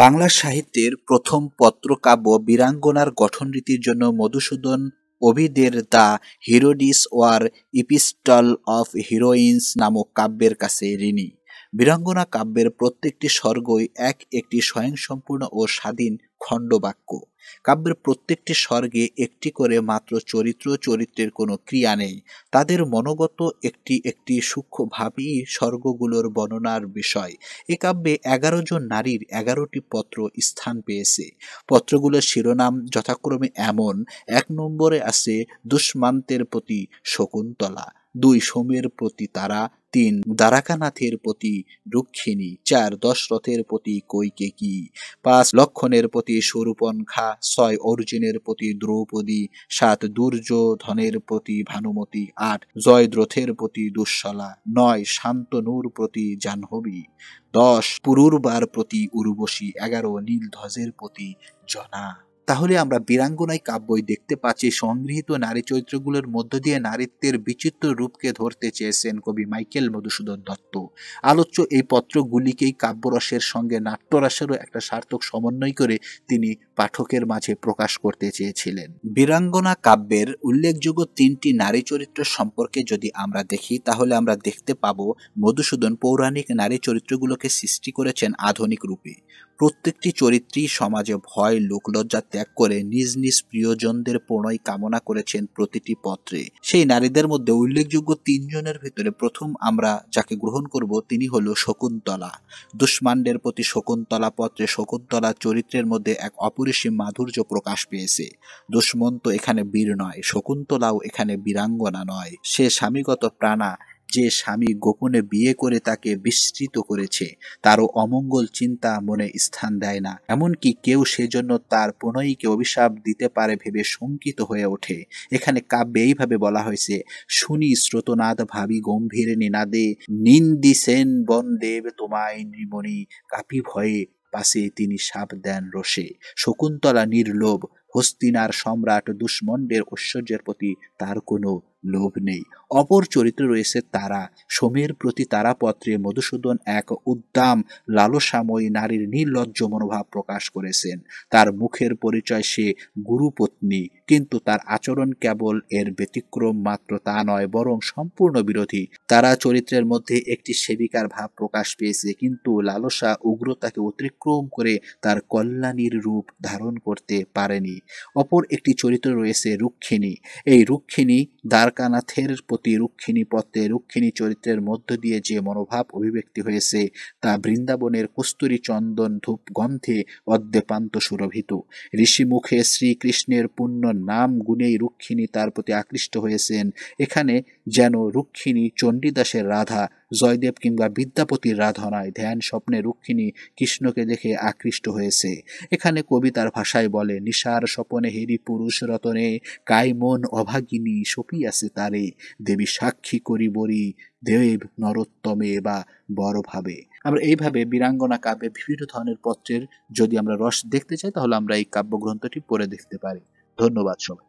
বাংলা সাহিত্যের প্রথম পত্রকাব্য বীরাঙ্গনার গঠনরীতির জন্য মধুসূদন অভিদের the Heroides or epistle of heroines নামক কাব্যের কাছে ঋণী বীরাঙ্গনা কাব্যের প্রত্যেকটি স্বর্গই এক একটি স্বয়ংসম্পূর্ণ ও স্বাধীন খণ্ডবাক্য কাব্যের প্রত্যেকটি স্বর্গে একটি করে মাত্র চরিত্র চরিত্রের কোনো ক্রিয়া নেই তাদের মনোগত একটি একটি সূক্ষ্মভাবেই স্বর্গগুলোর বর্ণনার বিষয় এ কাব্যে এগারো জন নারীর এগারোটি পত্র স্থান পেয়েছে পত্রগুলোর শিরোনাম যথাক্রমে এমন এক নম্বরে আছে দুষ্মান্তের প্রতি শকুন্তলা দুই সোমের প্রতি তারা তিন দ্বারাকানাথের প্রতি রুক্ষিণী চার দশরথের প্রতি কৈকেকি পাঁচ লক্ষণের প্রতি স্বরূপনখা ছয় অর্জুনের প্রতি দ্রৌপদী সাত দুর্যোধনের প্রতি ভানুমতি আট জয়দ্রথের প্রতি দুঃশলা নয় শান্তনুর প্রতি জাহ্নবী দশ পুরুরবার প্রতি উর্বশী এগারো নীলধ্বজের প্রতি জনা তাহলে আমরা বীরাঙ্গনায় কাব্যই দেখতে পাচ্ছি সংগৃহীত নারী চরিত্রগুলোর মধ্য দিয়ে নারীত্বের বিচিত্র রূপকে ধরতে চেয়েছেন কবি মাইকেল মধুসূদন দত্ত আলোচ্য এই পত্রগুলিকেই কাব্যরসের সঙ্গে নাট্যরসেরও একটা সার্থক সমন্বয় করে তিনি পাঠকের মাঝে প্রকাশ করতে চেয়েছিলেন বীরাঙ্গনা কাব্যের উল্লেখযোগ্য তিনটি নারী চরিত্র সম্পর্কে যদি আমরা দেখি তাহলে আমরা দেখতে পাব মধুসূদন পৌরাণিক নারী চরিত্রগুলোকে সৃষ্টি করেছেন আধুনিক রূপে প্রত্যেকটি চরিত্রই সমাজে ভয় লোকলজ্জা ত্যাগ করে নিজ নিজ প্রিয়জনদের প্রণয় কামনা করেছেন প্রতিটি পত্রে সেই নারীদের মধ্যে উল্লেখযোগ্য তিনজনের ভিতরে প্রথম আমরা যাকে গ্রহণ করব তিনি হল শকুন্তলা দুষ্মাণ্ডের প্রতি শকুন্তলা পত্রে শকুন্তলা চরিত্রের মধ্যে এক অপরিসীম মাধুর্য প্রকাশ পেয়েছে দুষ্মন্ত এখানে বীর নয় শকুন্তলাও এখানে বীরাঙ্গনা নয় সে স্বামীগত প্রাণা যে স্বামী গোপনে বিয়ে করে তাকে বিস্তৃত করেছে তারও অমঙ্গল চিন্তা মনে স্থান দেয় না এমনকি কেউ সেজন্য তার প্রণয়ীকে অভিশাপ দিতে পারে ভেবে শঙ্কিত হয়ে ওঠে এখানে কাব্যে এইভাবে বলা হয়েছে শুনি স্রোতনাথ ভাবি গম্ভীর নিনাদে সেন বন দেব তোমায় নিমণি কাপি ভয়ে পাশে তিনি সাপ দেন রসে শকুন্তলা নির্লোভ হস্তিনার সম্রাট দুষ্মণ্ডের ঐশ্বর্যের প্রতি তার কোনো লোভ নেই অপর চরিত্রে রয়েছে তারা সমীর প্রতি তারা পত্রে মধুসূদন এক উদ্দাম লালসাময়ী নারীর নির্লজ্জ মনোভাব প্রকাশ করেছেন তার মুখের পরিচয় সে গুরুপত্নী কিন্তু তার আচরণ কেবল এর ব্যতিক্রম মাত্র তা নয় বরং সম্পূর্ণ বিরোধী তারা চরিত্রের মধ্যে একটি সেবিকার ভাব প্রকাশ পেয়েছে কিন্তু লালসা উগ্রতাকে অতিক্রম করে তার কল্যাণীর রূপ ধারণ করতে পারেনি অপর একটি চরিত্র রয়েছে রুক্ষিণী এই রুক্ষিণী দ্বার দ্বারকানাথের প্রতি রুক্ষিণী পথে রুক্ষিণী চরিত্রের মধ্য দিয়ে যে মনোভাব অভিব্যক্তি হয়েছে তা বৃন্দাবনের কস্তুরী চন্দন ধূপ গন্ধে অদ্যপান্ত সুরভিত ঋষিমুখে শ্রীকৃষ্ণের পুণ্য নাম গুণেই রুক্ষিণী তার প্রতি আকৃষ্ট হয়েছেন এখানে যেন রুক্ষিণী চণ্ডীদাসের রাধা জয়দেব কিংবা বিদ্যাপতির রাধনায় ধ্যান স্বপ্নে রুক্ষিণী কৃষ্ণকে দেখে আকৃষ্ট হয়েছে এখানে কবি তার ভাষায় বলে নিশার স্বপনে হেরি পুরুষ রতনে কাই মন অভাগিনী আছে তারে দেবী সাক্ষী করি বরি দেব নরোত্তমে বা বড়ভাবে আমরা এইভাবে বীরাঙ্গনা কাব্যে বিভিন্ন ধরনের পত্রের যদি আমরা রস দেখতে চাই তাহলে আমরা এই কাব্যগ্রন্থটি পড়ে দেখতে পারি ধন্যবাদ সবাই